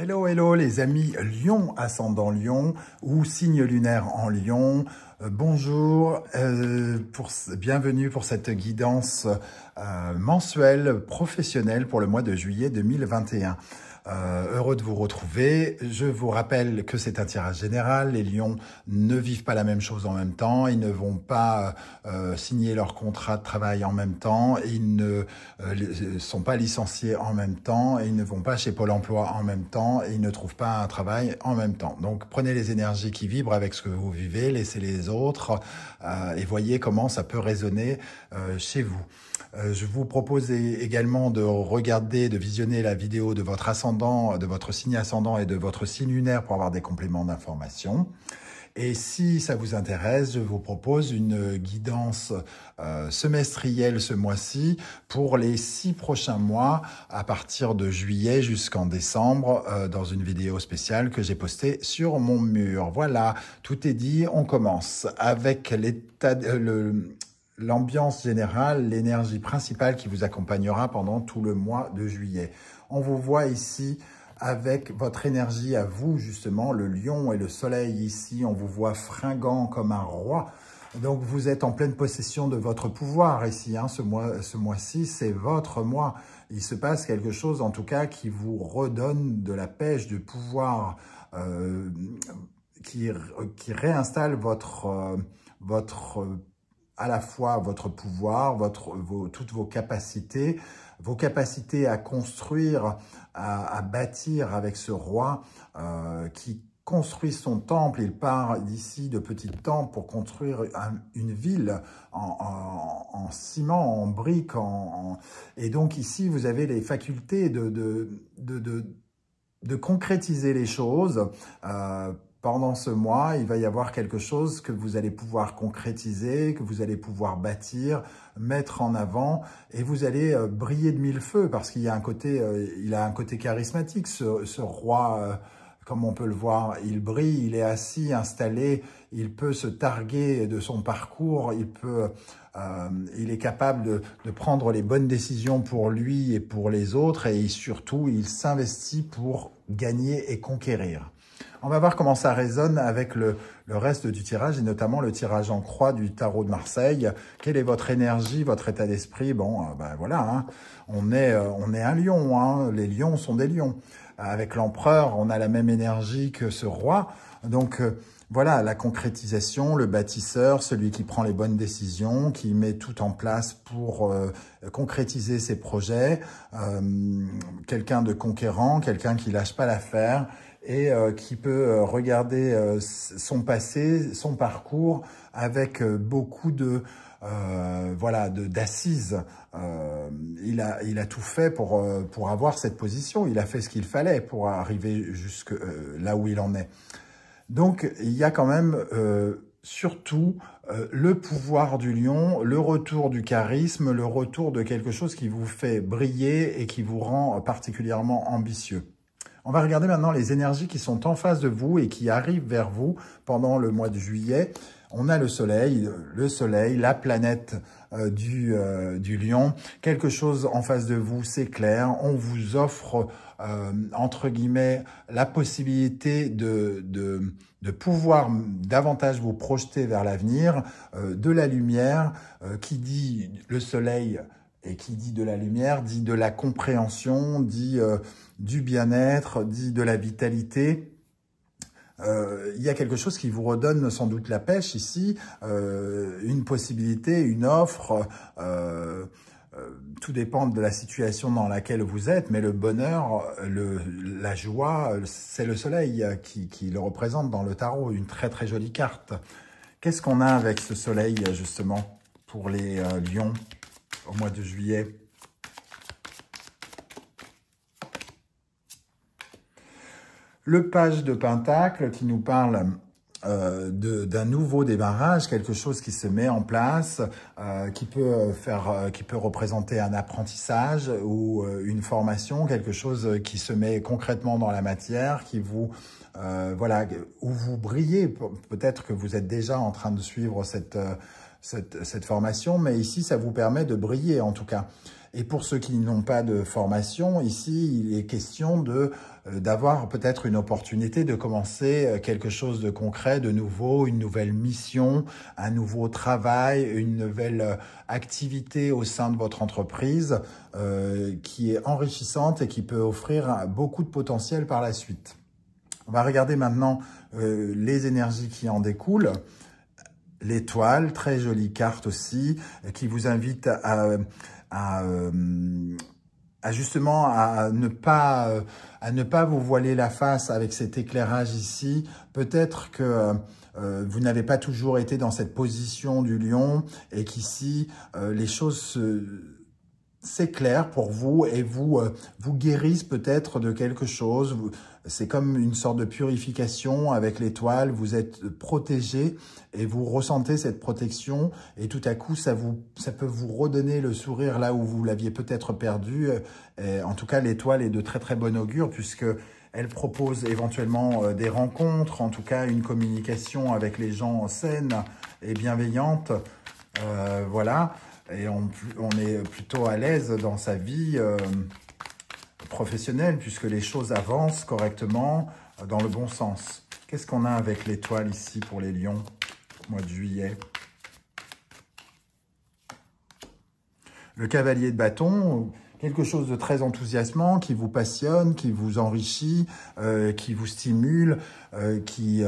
Hello, hello les amis Lyon ascendant Lyon ou signe lunaire en Lyon. Euh, bonjour, euh, pour, bienvenue pour cette guidance euh, mensuelle professionnelle pour le mois de juillet 2021. Euh, heureux de vous retrouver. Je vous rappelle que c'est un tirage général. Les lions ne vivent pas la même chose en même temps. Ils ne vont pas euh, euh, signer leur contrat de travail en même temps. Ils ne sont pas licenciés en même temps. Ils ne vont pas chez Pôle emploi en même temps. Ils ne trouvent pas un travail en même temps. Donc prenez les énergies qui vibrent avec ce que vous vivez, laissez les autres et voyez comment ça peut résonner chez vous. Euh, je vous propose également de regarder, de visionner la vidéo de votre ascendant, de votre signe ascendant et de votre signe lunaire pour avoir des compléments d'information. Et si ça vous intéresse, je vous propose une guidance euh, semestrielle ce mois-ci pour les six prochains mois à partir de juillet jusqu'en décembre euh, dans une vidéo spéciale que j'ai postée sur mon mur. Voilà, tout est dit, on commence avec l'état, l'ambiance générale, l'énergie principale qui vous accompagnera pendant tout le mois de juillet. On vous voit ici avec votre énergie à vous, justement, le lion et le soleil ici, on vous voit fringant comme un roi. Donc, vous êtes en pleine possession de votre pouvoir ici, hein. ce mois-ci, c'est votre mois. Il se passe quelque chose, en tout cas, qui vous redonne de la pêche, du pouvoir, euh, qui, réinstalle votre, pouvoir. Euh, votre à la fois votre pouvoir, votre, toutes vos capacités, vos capacités à construire, à, bâtir avec ce roi euh, qui construit son temple, il part d'ici de petits temps pour construire une ville en, ciment, en briques. En, et donc ici, vous avez les facultés de, de, concrétiser les choses euh, pendant ce mois, il va y avoir quelque chose que vous allez pouvoir concrétiser, que vous allez pouvoir bâtir, mettre en avant, et vous allez euh, briller de mille feux parce qu'il y a un côté, euh, charismatique, ce, roi. Euh, comme on peut le voir, il brille, il est assis, installé, il peut se targuer de son parcours, il est capable de, prendre les bonnes décisions pour lui et pour les autres, et surtout, il s'investit pour gagner et conquérir. On va voir comment ça résonne avec le, reste du tirage et notamment le tirage en croix du tarot de Marseille. Quelle est votre énergie, votre état d'esprit Bon, euh, ben voilà, hein. on, est, euh, on est un lion, hein. les lions sont des lions. Avec l'empereur, on a la même énergie que ce roi. Donc euh, voilà, la concrétisation, le bâtisseur, celui qui prend les bonnes décisions, qui met tout en place pour concrétiser ses projets, quelqu'un de conquérant, quelqu'un qui lâche pas l'affaire, et euh, qui peut euh, regarder euh, son passé, son parcours avec beaucoup de voilà d'assises. Euh, il a il a tout fait pour pour avoir cette position. Il a fait ce qu'il fallait pour arriver jusque là où il en est. Donc il y a quand même surtout le pouvoir du lion, le retour du charisme, le retour de quelque chose qui vous fait briller et qui vous rend particulièrement ambitieux. On va regarder maintenant les énergies qui sont en face de vous et qui arrivent vers vous pendant le mois de juillet. On a le soleil, le soleil, la planète euh, du, euh, du lion. Quelque chose en face de vous, c'est clair. On vous offre, euh, entre guillemets, la possibilité de, de, de pouvoir davantage vous projeter vers l'avenir, de la lumière. qui dit le soleil et qui dit de la lumière, dit de la compréhension, dit euh, du bien-être, dit de la vitalité. Euh, il y a quelque chose qui vous redonne sans doute la pêche ici, euh, une possibilité, une offre. tout dépend de la situation dans laquelle vous êtes, mais le bonheur, la joie, c'est le soleil qui, le représente dans le tarot, une très très jolie carte. Qu'est-ce qu'on a avec ce soleil justement pour les lions au mois de juillet. Le page de Pentacle qui nous parle euh, d'un nouveau démarrage, quelque chose qui se met en place, euh, qui peut faire, euh, qui peut représenter un apprentissage ou une formation, quelque chose qui se met concrètement dans la matière, qui vous voilà, où vous brillez. Peut-être que vous êtes déjà en train de suivre cette cette, formation, mais ici, ça vous permet de briller en tout cas. Et pour ceux qui n'ont pas de formation, ici, il est question euh, d'avoir peut-être une opportunité de commencer euh, quelque chose de concret, de nouveau, une nouvelle mission, un nouveau travail, une nouvelle euh, activité au sein de votre entreprise qui est enrichissante et qui peut offrir beaucoup de potentiel par la suite. On va regarder maintenant les énergies qui en découlent l'étoile, très jolie carte aussi, euh, qui vous invite à, euh, justement à ne pas euh, à ne pas vous voiler la face avec cet éclairage ici. Peut-être que vous n'avez pas toujours été dans cette position du lion et qu'ici les choses se c'est clair pour vous et vous, euh, vous guérissent peut-être de quelque chose. C'est comme une sorte de purification avec l'étoile. Vous êtes protégé et vous ressentez cette protection et tout à coup, ça, vous, ça peut vous redonner le sourire là où vous l'aviez peut-être perdu. Euh, en tout cas, l'étoile est de très très bon augure puisque elle propose éventuellement euh, des rencontres, en tout cas une communication avec les gens saines et bienveillantes. voilà et on, est plutôt à l'aise dans sa vie euh, professionnelle puisque les choses avancent correctement euh, dans le bon sens. Qu'est-ce qu'on a avec l'étoile ici pour les lions au mois de juillet Le cavalier de bâton, quelque chose de très enthousiasmant qui vous passionne, qui vous enrichit, euh, qui vous stimule, qui,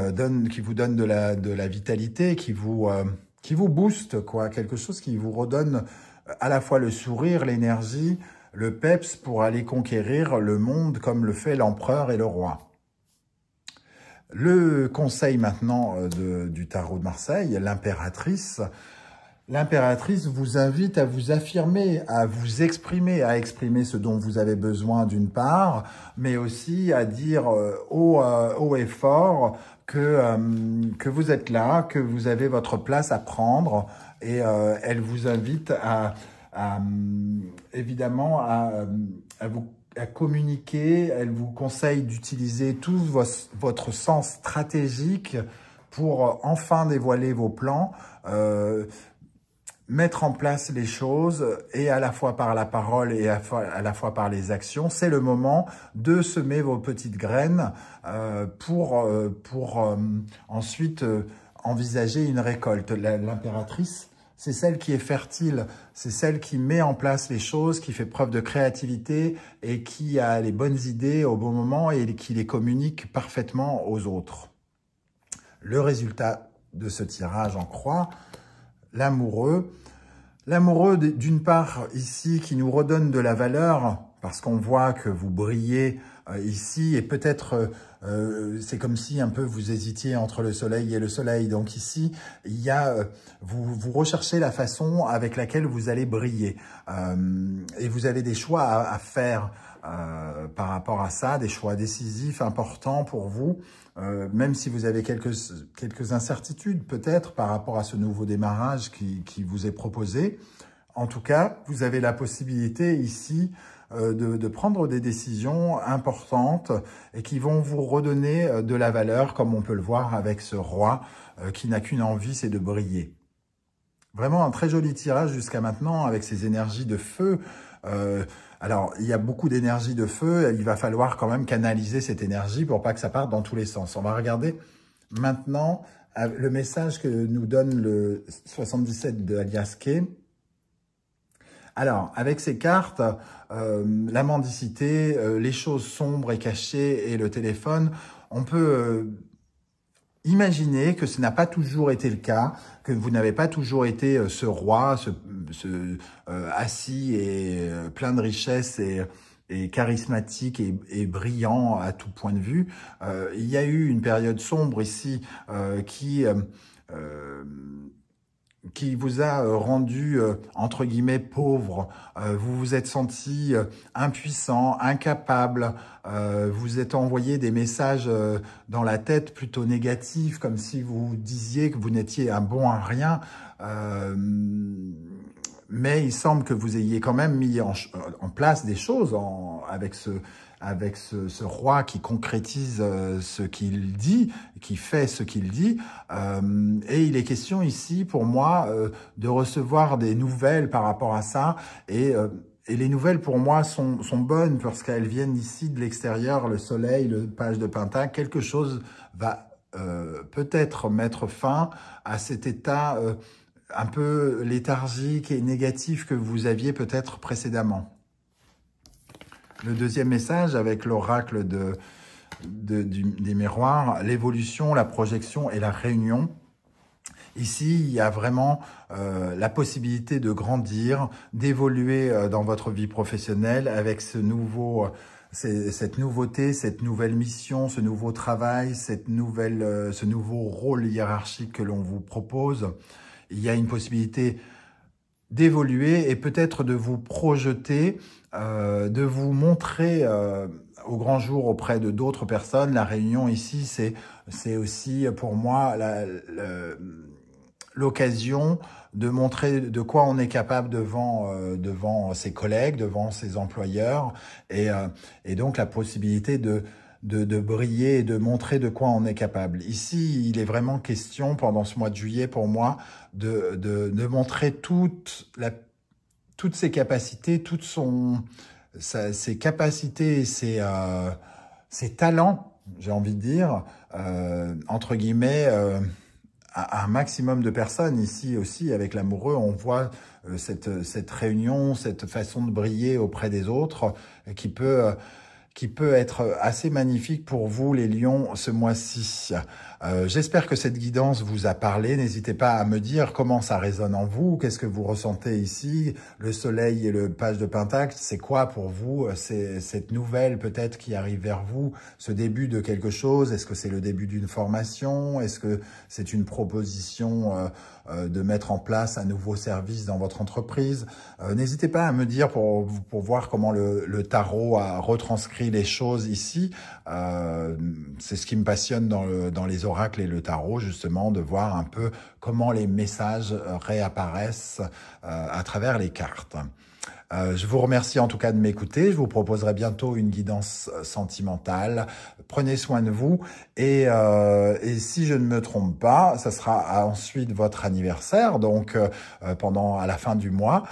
qui vous donne de la vitalité, qui vous qui vous booste, quoi, quelque chose qui vous redonne euh, à la fois le sourire, l'énergie, le peps pour aller conquérir le monde comme le fait l'empereur et le roi. Le conseil maintenant euh, du tarot de Marseille, l'impératrice, L'impératrice vous invite à vous affirmer, à vous exprimer, à exprimer ce dont vous avez besoin d'une part, mais aussi à dire euh, euh, haut, et fort que, euh, que vous êtes là, que vous avez votre place à prendre et elle vous invite à, évidemment à, vous communiquer, elle vous conseille d'utiliser tout votre sens stratégique pour enfin dévoiler vos plans mettre en place les choses et à la fois par la parole et à, la fois par les actions, c'est le moment de semer vos petites graines euh, pour, euh, euh, ensuite envisager une récolte. L'impératrice, c'est celle qui est fertile, c'est celle qui met en place les choses, qui fait preuve de créativité et qui a les bonnes idées au bon moment et qui les communique parfaitement aux autres. Le résultat de ce tirage en croix, l'amoureux. L'amoureux, d'une part, ici, qui nous redonne de la valeur, parce qu'on voit que vous brillez euh, ici, et peut-être euh, c'est comme si un peu vous hésitiez entre le soleil et le soleil. Donc ici, il euh, vous, recherchez la façon avec laquelle vous allez briller, et vous avez des choix à faire. Euh, par rapport à ça, des choix décisifs, importants pour vous, euh, même si vous avez quelques, incertitudes peut-être par rapport à ce nouveau démarrage qui, vous est proposé. En tout cas, vous avez la possibilité ici euh, de, de, prendre des décisions importantes et qui vont vous redonner de la valeur, comme on peut le voir avec ce roi qui n'a qu'une envie, c'est de briller. Vraiment un très joli tirage jusqu'à maintenant avec ces énergies de feu, euh, alors, il y a beaucoup d'énergie de feu. Il va falloir quand même canaliser cette énergie pour pas que ça parte dans tous les sens. On va regarder maintenant euh, le message que nous donne le 77 de aliaske. Alors, avec ces cartes, euh, la mendicité, euh, les choses sombres et cachées et le téléphone, on peut Imaginez que ce n'a pas toujours été le cas, que vous n'avez pas toujours été euh, ce roi, euh, assis et euh, plein de richesses et, charismatique et, brillant à tout point de vue. il y a eu une période sombre ici qui qui vous a euh, rendu, euh, entre guillemets, pauvre, euh, vous vous êtes senti impuissant, incapable, vous êtes envoyé des messages dans la tête plutôt négatifs, comme si vous disiez que vous n'étiez un bon à rien, mais il semble que vous ayez quand même mis euh, en, place des choses en, avec ce avec ce, ce, roi qui concrétise euh, ce qu'il dit, qui fait ce qu'il dit. Euh, et il est question ici, pour moi, de recevoir des nouvelles par rapport à ça. Et, et les nouvelles, pour moi, sont, sont bonnes parce qu'elles viennent ici de l'extérieur, le soleil, le page de pintin. Quelque chose va peut-être mettre fin à cet état un peu léthargique et négatif que vous aviez peut-être précédemment. Le deuxième message avec l'oracle de, des miroirs, l'évolution, la projection et la réunion. Ici, il y a vraiment euh, la possibilité de grandir, d'évoluer euh, dans votre vie professionnelle avec ce nouveau, euh, cette nouveauté, cette nouvelle mission, ce nouveau travail, cette nouvelle, ce nouveau rôle hiérarchique que l'on vous propose il y a une possibilité d'évoluer et peut-être de vous projeter, euh, de vous montrer euh, au grand jour auprès de d'autres personnes. La réunion ici, c'est c'est aussi pour moi l'occasion de montrer de quoi on est capable devant euh, devant ses collègues, devant ses employeurs et donc la possibilité de de, briller et de montrer de quoi on est capable. Ici, il est vraiment question, pendant ce mois de juillet, pour moi, de, montrer la, toutes ses capacités, toutes son, ses capacités euh, ses, talents, j'ai envie de dire, euh, entre guillemets, euh, à un maximum de personnes. Ici aussi, avec l'amoureux, on voit cette, cette réunion, cette façon de briller auprès des autres qui peut qui peut être assez magnifique pour vous les lions ce mois-ci. Euh, j'espère que cette guidance vous a parlé. N'hésitez pas à me dire comment ça résonne en vous, qu'est-ce que vous ressentez ici. Le soleil et le page de Pentacle, c'est quoi pour vous C'est cette nouvelle peut-être qui arrive vers vous, ce début de quelque chose. Est-ce que c'est le début d'une formation Est-ce que c'est une proposition euh, euh, de mettre en place un nouveau service dans votre entreprise N'hésitez pas à me dire pour, pour voir comment le tarot a retranscrit les choses ici. Euh, c'est ce qui me passionne dans, les oracles et le tarot, justement, de voir un peu comment les messages réapparaissent euh, à travers les cartes. Euh, je vous remercie en tout cas de m'écouter. Je vous proposerai bientôt une guidance sentimentale. Prenez soin de vous. Et, si je ne me trompe pas, ce sera ensuite votre anniversaire, donc pendant à la fin du mois.